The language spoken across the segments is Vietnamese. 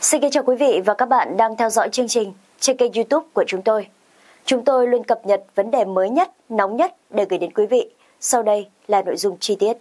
Xin kính chào quý vị và các bạn đang theo dõi chương trình trên kênh youtube của chúng tôi. Chúng tôi luôn cập nhật vấn đề mới nhất, nóng nhất để gửi đến quý vị. Sau đây là nội dung chi tiết.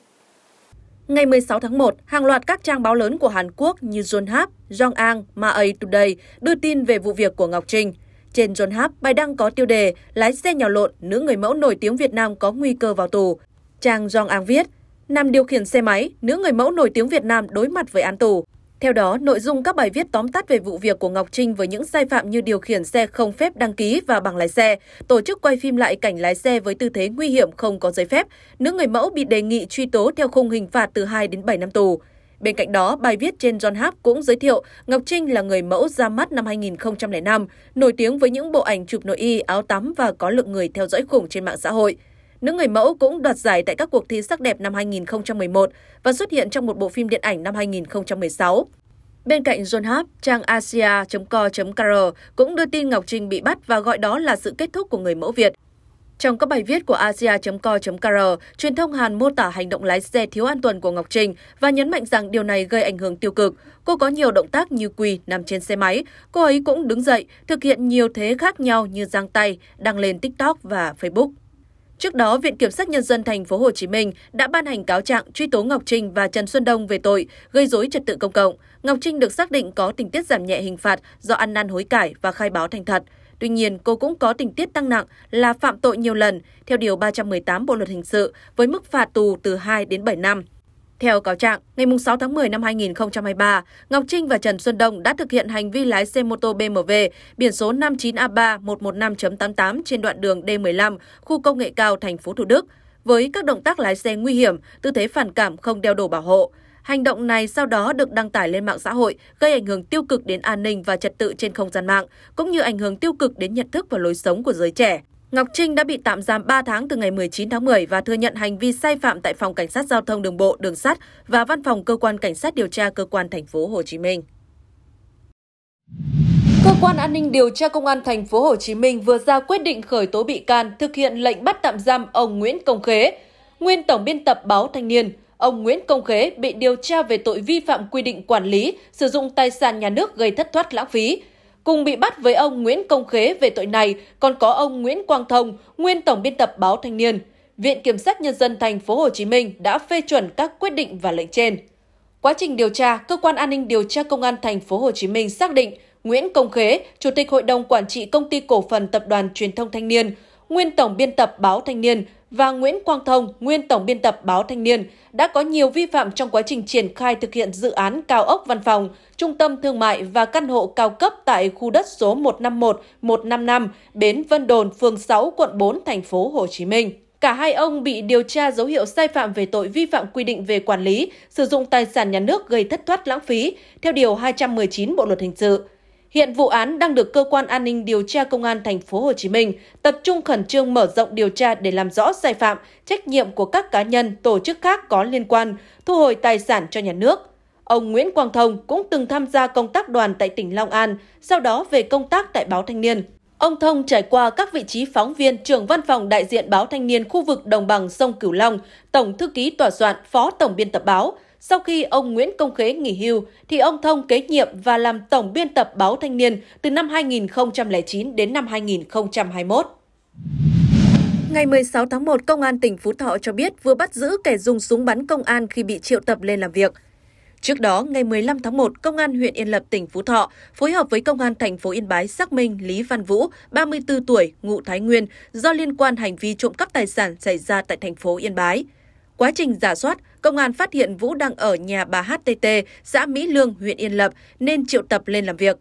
Ngày 16 tháng 1, hàng loạt các trang báo lớn của Hàn Quốc như Yonhap, Jongang, Maay Today đưa tin về vụ việc của Ngọc Trinh. Trên Yonhap, bài đăng có tiêu đề Lái xe nhào lộn, nữ người mẫu nổi tiếng Việt Nam có nguy cơ vào tù. Trang Jong viết, Nam điều khiển xe máy, nữ người mẫu nổi tiếng Việt Nam đối mặt với án tù. Theo đó, nội dung các bài viết tóm tắt về vụ việc của Ngọc Trinh với những sai phạm như điều khiển xe không phép đăng ký và bằng lái xe, tổ chức quay phim lại cảnh lái xe với tư thế nguy hiểm không có giấy phép, nữ người mẫu bị đề nghị truy tố theo khung hình phạt từ 2 đến 7 năm tù. Bên cạnh đó, bài viết trên John Hap cũng giới thiệu Ngọc Trinh là người mẫu ra mắt năm 2005, nổi tiếng với những bộ ảnh chụp nội y, áo tắm và có lượng người theo dõi khủng trên mạng xã hội. Nữ người mẫu cũng đoạt giải tại các cuộc thi sắc đẹp năm 2011 và xuất hiện trong một bộ phim điện ảnh năm 2016. Bên cạnh John Hap, trang asia.co.kr cũng đưa tin Ngọc Trinh bị bắt và gọi đó là sự kết thúc của người mẫu Việt. Trong các bài viết của asia.co.kr, truyền thông Hàn mô tả hành động lái xe thiếu an toàn của Ngọc Trinh và nhấn mạnh rằng điều này gây ảnh hưởng tiêu cực. Cô có nhiều động tác như quỳ nằm trên xe máy, cô ấy cũng đứng dậy, thực hiện nhiều thế khác nhau như giang tay, đăng lên TikTok và Facebook. Trước đó, Viện Kiểm sát Nhân dân thành phố Hồ Chí Minh đã ban hành cáo trạng truy tố Ngọc Trinh và Trần Xuân Đông về tội gây rối trật tự công cộng. Ngọc Trinh được xác định có tình tiết giảm nhẹ hình phạt do ăn năn hối cải và khai báo thành thật. Tuy nhiên, cô cũng có tình tiết tăng nặng là phạm tội nhiều lần, theo Điều 318 Bộ Luật Hình sự, với mức phạt tù từ 2 đến 7 năm. Theo cáo trạng, ngày 6 tháng 10 năm 2023, Ngọc Trinh và Trần Xuân Đông đã thực hiện hành vi lái xe mô tô BMW biển số 59A3115.88 trên đoạn đường D15, khu công nghệ cao thành phố Thủ Đức, với các động tác lái xe nguy hiểm, tư thế phản cảm không đeo đồ bảo hộ. Hành động này sau đó được đăng tải lên mạng xã hội, gây ảnh hưởng tiêu cực đến an ninh và trật tự trên không gian mạng, cũng như ảnh hưởng tiêu cực đến nhận thức và lối sống của giới trẻ. Ngọc Trinh đã bị tạm giam 3 tháng từ ngày 19 tháng 10 và thừa nhận hành vi sai phạm tại phòng cảnh sát giao thông đường bộ, đường sắt và văn phòng cơ quan cảnh sát điều tra cơ quan thành phố Hồ Chí Minh. Cơ quan an ninh điều tra công an thành phố Hồ Chí Minh vừa ra quyết định khởi tố bị can thực hiện lệnh bắt tạm giam ông Nguyễn Công Khế, nguyên tổng biên tập báo Thanh niên. Ông Nguyễn Công Khế bị điều tra về tội vi phạm quy định quản lý, sử dụng tài sản nhà nước gây thất thoát lãng phí, Cùng bị bắt với ông Nguyễn Công Khế về tội này còn có ông Nguyễn Quang Thông, nguyên tổng biên tập báo Thanh niên. Viện Kiểm sát Nhân dân thành phố Hồ Chí Minh đã phê chuẩn các quyết định và lệnh trên. Quá trình điều tra, cơ quan an ninh điều tra công an thành phố Hồ Chí Minh xác định Nguyễn Công Khế, chủ tịch hội đồng quản trị công ty cổ phần tập đoàn truyền thông Thanh niên, nguyên tổng biên tập báo Thanh niên và Nguyễn Quang Thông, nguyên tổng biên tập báo Thanh niên, đã có nhiều vi phạm trong quá trình triển khai thực hiện dự án cao ốc văn phòng, trung tâm thương mại và căn hộ cao cấp tại khu đất số 151, 155, bến Vân Đồn, phường 6, quận 4, thành phố Hồ Chí Minh. Cả hai ông bị điều tra dấu hiệu sai phạm về tội vi phạm quy định về quản lý, sử dụng tài sản nhà nước gây thất thoát lãng phí theo điều 219 Bộ luật hình sự. Hiện vụ án đang được cơ quan an ninh điều tra công an thành phố Hồ Chí Minh tập trung khẩn trương mở rộng điều tra để làm rõ sai phạm, trách nhiệm của các cá nhân, tổ chức khác có liên quan, thu hồi tài sản cho nhà nước. Ông Nguyễn Quang Thông cũng từng tham gia công tác đoàn tại tỉnh Long An, sau đó về công tác tại báo Thanh niên. Ông Thông trải qua các vị trí phóng viên, trưởng văn phòng đại diện báo Thanh niên khu vực Đồng bằng sông Cửu Long, tổng thư ký tòa soạn, phó tổng biên tập báo, sau khi ông Nguyễn Công Khế nghỉ hưu, thì ông Thông kế nhiệm và làm tổng biên tập báo Thanh niên từ năm 2009 đến năm 2021. Ngày 16 tháng 1, Công an tỉnh Phú Thọ cho biết vừa bắt giữ kẻ dùng súng bắn công an khi bị triệu tập lên làm việc. Trước đó, ngày 15 tháng 1, Công an huyện Yên Lập, tỉnh Phú Thọ phối hợp với Công an thành phố Yên Bái xác minh Lý Văn Vũ, 34 tuổi, ngụ Thái Nguyên, do liên quan hành vi trộm cắp tài sản xảy ra tại thành phố Yên Bái. Quá trình giả soát, công an phát hiện Vũ đang ở nhà bà HTT, xã Mỹ Lương, huyện Yên Lập nên triệu tập lên làm việc.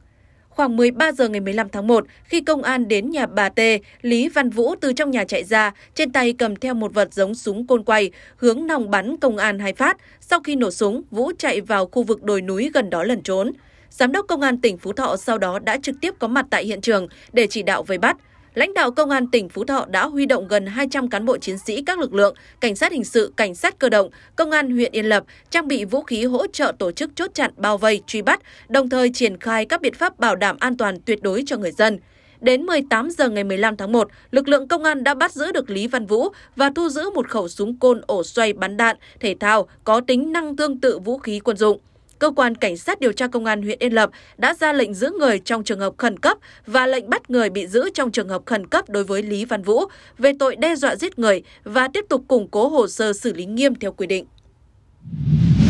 Khoảng 13 giờ ngày 15 tháng 1, khi công an đến nhà bà T, Lý Văn Vũ từ trong nhà chạy ra, trên tay cầm theo một vật giống súng côn quay, hướng nòng bắn công an hai phát. Sau khi nổ súng, Vũ chạy vào khu vực đồi núi gần đó lẩn trốn. Giám đốc công an tỉnh Phú Thọ sau đó đã trực tiếp có mặt tại hiện trường để chỉ đạo vây bắt lãnh đạo Công an tỉnh Phú Thọ đã huy động gần 200 cán bộ chiến sĩ các lực lượng, cảnh sát hình sự, cảnh sát cơ động, công an huyện Yên Lập, trang bị vũ khí hỗ trợ tổ chức chốt chặn bao vây, truy bắt, đồng thời triển khai các biện pháp bảo đảm an toàn tuyệt đối cho người dân. Đến 18 giờ ngày 15 tháng 1, lực lượng công an đã bắt giữ được Lý Văn Vũ và thu giữ một khẩu súng côn ổ xoay bắn đạn thể thao có tính năng tương tự vũ khí quân dụng cơ quan cảnh sát điều tra công an huyện Yên Lập đã ra lệnh giữ người trong trường hợp khẩn cấp và lệnh bắt người bị giữ trong trường hợp khẩn cấp đối với Lý Văn Vũ về tội đe dọa giết người và tiếp tục củng cố hồ sơ xử lý nghiêm theo quy định.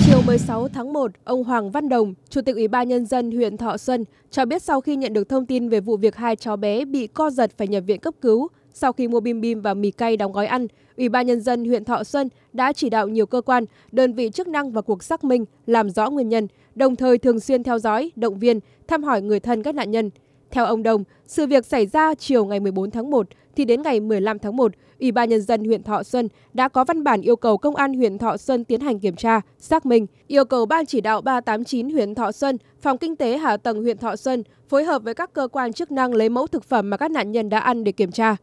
Chiều 16 tháng 1, ông Hoàng Văn Đồng, Chủ tịch Ủy ban Nhân dân huyện Thọ Xuân, cho biết sau khi nhận được thông tin về vụ việc hai cháu bé bị co giật phải nhập viện cấp cứu, sau khi mua bim bim và mì cay đóng gói ăn, Ủy ban Nhân dân huyện Thọ Xuân đã chỉ đạo nhiều cơ quan, đơn vị chức năng vào cuộc xác minh, làm rõ nguyên nhân, đồng thời thường xuyên theo dõi, động viên, thăm hỏi người thân các nạn nhân. Theo ông Đồng, sự việc xảy ra chiều ngày 14 tháng 1 thì đến ngày 15 tháng 1, Ủy ban nhân dân huyện Thọ Xuân đã có văn bản yêu cầu công an huyện Thọ Xuân tiến hành kiểm tra, xác minh, yêu cầu ban chỉ đạo 389 huyện Thọ Xuân, phòng kinh tế hạ tầng huyện Thọ Xuân phối hợp với các cơ quan chức năng lấy mẫu thực phẩm mà các nạn nhân đã ăn để kiểm tra.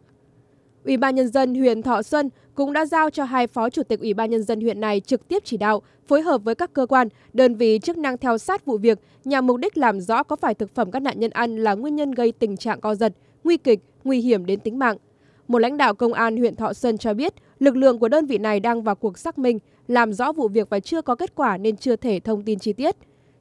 Ủy ban nhân dân huyện Thọ Xuân cũng đã giao cho hai phó chủ tịch Ủy ban nhân dân huyện này trực tiếp chỉ đạo, phối hợp với các cơ quan, đơn vị chức năng theo sát vụ việc nhằm mục đích làm rõ có phải thực phẩm các nạn nhân ăn là nguyên nhân gây tình trạng co giật, nguy kịch, nguy hiểm đến tính mạng. Một lãnh đạo công an huyện Thọ Xuân cho biết, lực lượng của đơn vị này đang vào cuộc xác minh, làm rõ vụ việc và chưa có kết quả nên chưa thể thông tin chi tiết.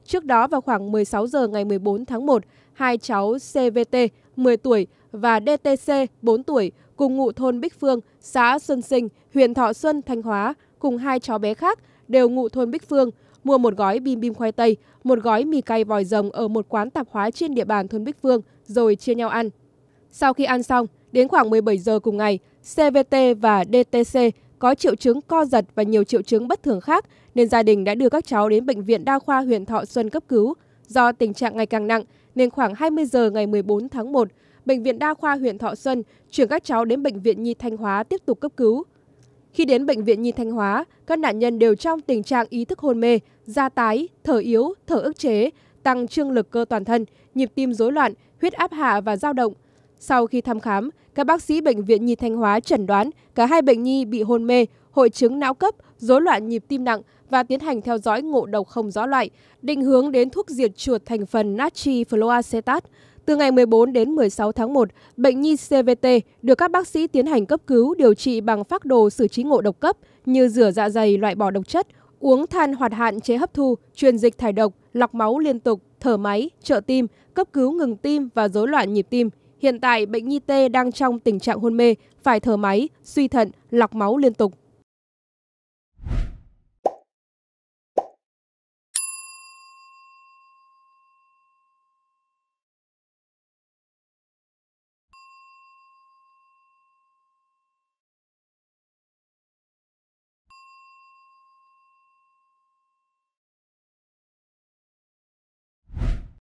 Trước đó vào khoảng 16 giờ ngày 14 tháng 1, hai cháu CVT 10 tuổi và DTC 4 tuổi cùng ngụ thôn Bích Phương, xã Xuân Sinh, huyện Thọ Xuân, Thanh Hóa cùng hai cháu bé khác đều ngụ thôn Bích Phương mua một gói bim bim khoai tây, một gói mì cay vòi rồng ở một quán tạp hóa trên địa bàn thôn Bích Phương rồi chia nhau ăn. Sau khi ăn xong, đến khoảng 17 giờ cùng ngày, CVT và DTC có triệu chứng co giật và nhiều triệu chứng bất thường khác nên gia đình đã đưa các cháu đến bệnh viện đa khoa huyện Thọ Xuân cấp cứu. Do tình trạng ngày càng nặng nên khoảng 20 giờ ngày 14 tháng 1, Bệnh viện Đa khoa huyện Thọ Xuân chuyển các cháu đến Bệnh viện Nhi Thanh Hóa tiếp tục cấp cứu. Khi đến Bệnh viện Nhi Thanh Hóa, các nạn nhân đều trong tình trạng ý thức hôn mê, da tái, thở yếu, thở ức chế, tăng trương lực cơ toàn thân, nhịp tim rối loạn, huyết áp hạ và dao động. Sau khi thăm khám, các bác sĩ Bệnh viện Nhi Thanh Hóa chẩn đoán cả hai bệnh nhi bị hôn mê, hội chứng não cấp, rối loạn nhịp tim nặng và tiến hành theo dõi ngộ độc không rõ loại, định hướng đến thuốc diệt chuột thành phần natri fluacetat từ ngày 14 đến 16 tháng 1, bệnh nhi CVT được các bác sĩ tiến hành cấp cứu điều trị bằng phác đồ xử trí ngộ độc cấp như rửa dạ dày loại bỏ độc chất, uống than hoạt hạn chế hấp thu, truyền dịch thải độc, lọc máu liên tục, thở máy, trợ tim, cấp cứu ngừng tim và rối loạn nhịp tim. Hiện tại, bệnh nhi T đang trong tình trạng hôn mê, phải thở máy, suy thận, lọc máu liên tục.